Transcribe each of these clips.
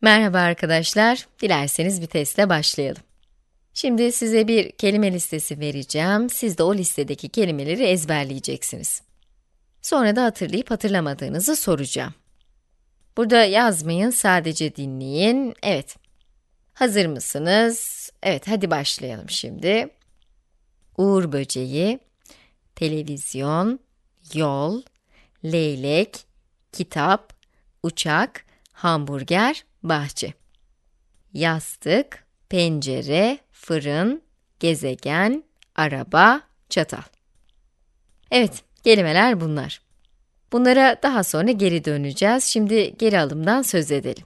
Merhaba arkadaşlar, dilerseniz bir testle başlayalım. Şimdi size bir kelime listesi vereceğim, siz de o listedeki kelimeleri ezberleyeceksiniz. Sonra da hatırlayıp hatırlamadığınızı soracağım. Burada yazmayın, sadece dinleyin. Evet, hazır mısınız? Evet, hadi başlayalım şimdi. Uğur böceği, televizyon, yol, leylek, kitap, uçak, hamburger, bahçe. Yastık, pencere, fırın, gezegen, araba, çatal. Evet, kelimeler bunlar. Bunlara daha sonra geri döneceğiz. Şimdi geri alımdan söz edelim.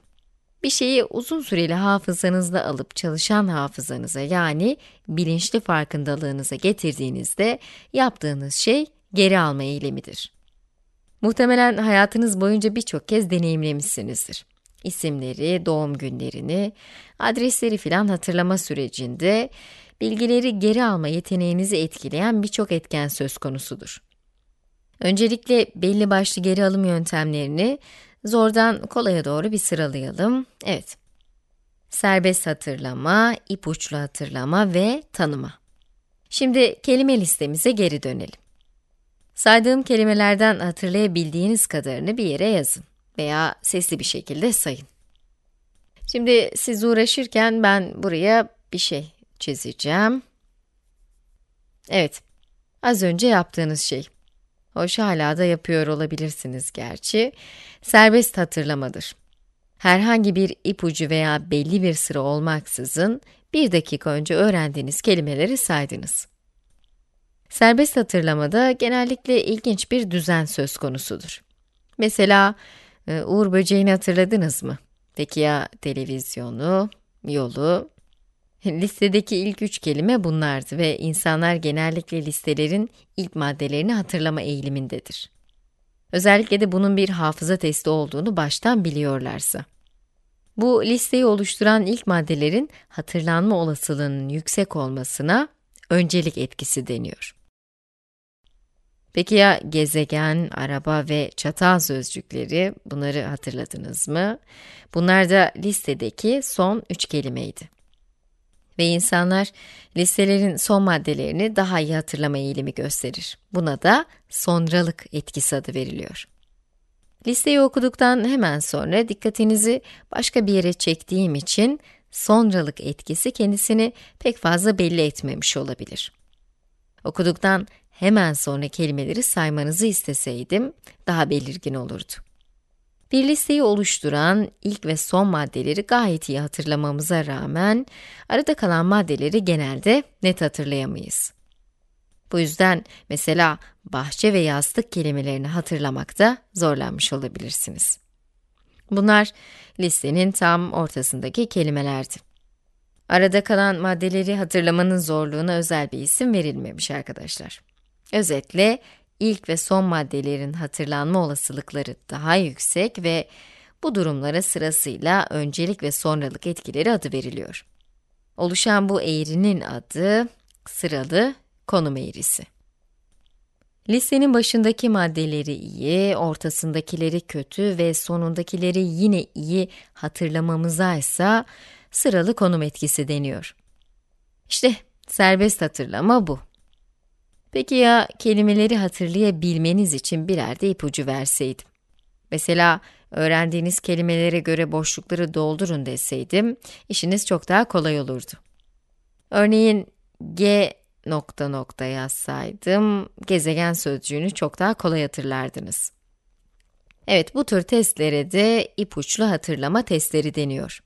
Bir şeyi uzun süreli hafızanızda alıp çalışan hafızanıza yani bilinçli farkındalığınıza getirdiğinizde yaptığınız şey geri alma eylemidir. Muhtemelen hayatınız boyunca birçok kez deneyimlemişsinizdir isimleri, doğum günlerini, adresleri filan hatırlama sürecinde bilgileri geri alma yeteneğinizi etkileyen birçok etken söz konusudur. Öncelikle belli başlı geri alım yöntemlerini zordan kolaya doğru bir sıralayalım. Evet. Serbest hatırlama, ipuçlu hatırlama ve tanıma. Şimdi kelime listemize geri dönelim. Saydığım kelimelerden hatırlayabildiğiniz kadarını bir yere yazın veya sesli bir şekilde sayın. Şimdi siz uğraşırken ben buraya bir şey çizeceğim. Evet, az önce yaptığınız şey. Hoş hala da yapıyor olabilirsiniz gerçi. Serbest hatırlamadır. Herhangi bir ipucu veya belli bir sıra olmaksızın bir dakika önce öğrendiğiniz kelimeleri saydınız. Serbest hatırlamada genellikle ilginç bir düzen söz konusudur. Mesela ee, Uğur Böceği'ni hatırladınız mı? Peki ya televizyonu, yolu? Listedeki ilk üç kelime bunlardı ve insanlar genellikle listelerin ilk maddelerini hatırlama eğilimindedir. Özellikle de bunun bir hafıza testi olduğunu baştan biliyorlarsa. Bu listeyi oluşturan ilk maddelerin hatırlanma olasılığının yüksek olmasına öncelik etkisi deniyor. Peki ya gezegen, araba ve çatal sözcükleri bunları hatırladınız mı? Bunlar da listedeki son üç kelimeydi. Ve insanlar listelerin son maddelerini daha iyi hatırlama eğilimi gösterir. Buna da sonralık etkisi adı veriliyor. Listeyi okuduktan hemen sonra dikkatinizi başka bir yere çektiğim için sonralık etkisi kendisini pek fazla belli etmemiş olabilir. Okuduktan hemen sonra kelimeleri saymanızı isteseydim daha belirgin olurdu. Bir listeyi oluşturan ilk ve son maddeleri gayet iyi hatırlamamıza rağmen arada kalan maddeleri genelde net hatırlayamayız. Bu yüzden mesela bahçe ve yastık kelimelerini hatırlamakta zorlanmış olabilirsiniz. Bunlar listenin tam ortasındaki kelimelerdi. Arada kalan maddeleri hatırlamanın zorluğuna özel bir isim verilmemiş arkadaşlar. Özetle ilk ve son maddelerin hatırlanma olasılıkları daha yüksek ve bu durumlara sırasıyla öncelik ve sonralık etkileri adı veriliyor. Oluşan bu eğrinin adı sıralı konum eğrisi. Listenin başındaki maddeleri iyi, ortasındakileri kötü ve sonundakileri yine iyi hatırlamamıza ise sıralı konum etkisi deniyor. İşte serbest hatırlama bu. Peki ya kelimeleri hatırlayabilmeniz için birer de ipucu verseydim? Mesela öğrendiğiniz kelimelere göre boşlukları doldurun deseydim, işiniz çok daha kolay olurdu. Örneğin G nokta nokta yazsaydım, gezegen sözcüğünü çok daha kolay hatırlardınız. Evet, bu tür testlere de ipuçlu hatırlama testleri deniyor.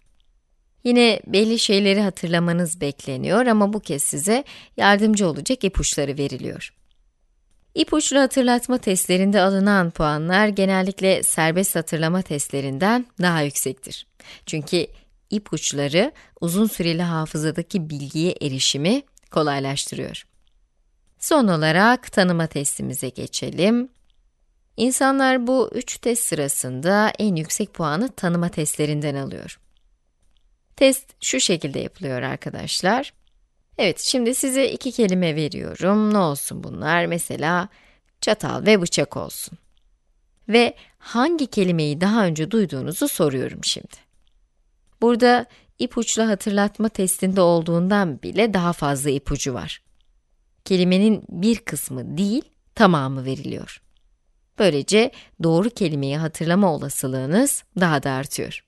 Yine belli şeyleri hatırlamanız bekleniyor ama bu kez size yardımcı olacak ipuçları veriliyor. İpuçlu hatırlatma testlerinde alınan puanlar genellikle serbest hatırlama testlerinden daha yüksektir. Çünkü ipuçları uzun süreli hafızadaki bilgiye erişimi kolaylaştırıyor. Son olarak tanıma testimize geçelim. İnsanlar bu üç test sırasında en yüksek puanı tanıma testlerinden alıyor. Test şu şekilde yapılıyor arkadaşlar. Evet, şimdi size iki kelime veriyorum. Ne olsun bunlar? Mesela çatal ve bıçak olsun. Ve hangi kelimeyi daha önce duyduğunuzu soruyorum şimdi. Burada ipuçlu hatırlatma testinde olduğundan bile daha fazla ipucu var. Kelimenin bir kısmı değil, tamamı veriliyor. Böylece doğru kelimeyi hatırlama olasılığınız daha da artıyor.